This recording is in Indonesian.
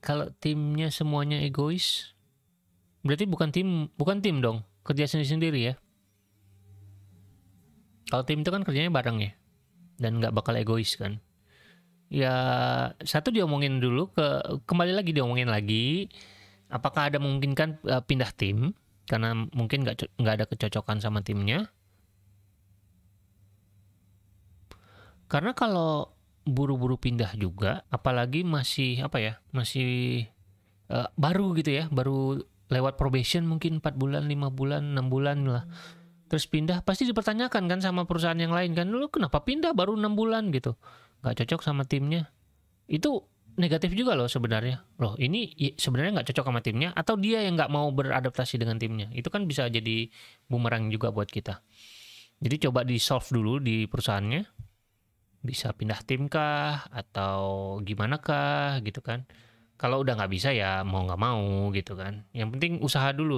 kalau timnya semuanya egois berarti bukan tim bukan tim dong kerja sendiri sendiri ya kalau tim itu kan kerjanya bareng ya dan nggak bakal egois kan ya satu diomongin dulu ke kembali lagi diomongin lagi apakah ada memungkinkan uh, e, pindah tim karena mungkin nggak nggak ada kecocokan sama timnya karena kalau buru-buru pindah juga, apalagi masih apa ya, masih uh, baru gitu ya, baru lewat probation mungkin 4 bulan, 5 bulan, 6 bulan lah. Terus pindah pasti dipertanyakan kan sama perusahaan yang lain kan, lu kenapa pindah baru 6 bulan gitu. nggak cocok sama timnya. Itu negatif juga loh sebenarnya. Loh, ini sebenarnya nggak cocok sama timnya atau dia yang nggak mau beradaptasi dengan timnya. Itu kan bisa jadi bumerang juga buat kita. Jadi coba di solve dulu di perusahaannya bisa pindah tim kah atau gimana kah gitu kan kalau udah nggak bisa ya mau nggak mau gitu kan yang penting usaha dulu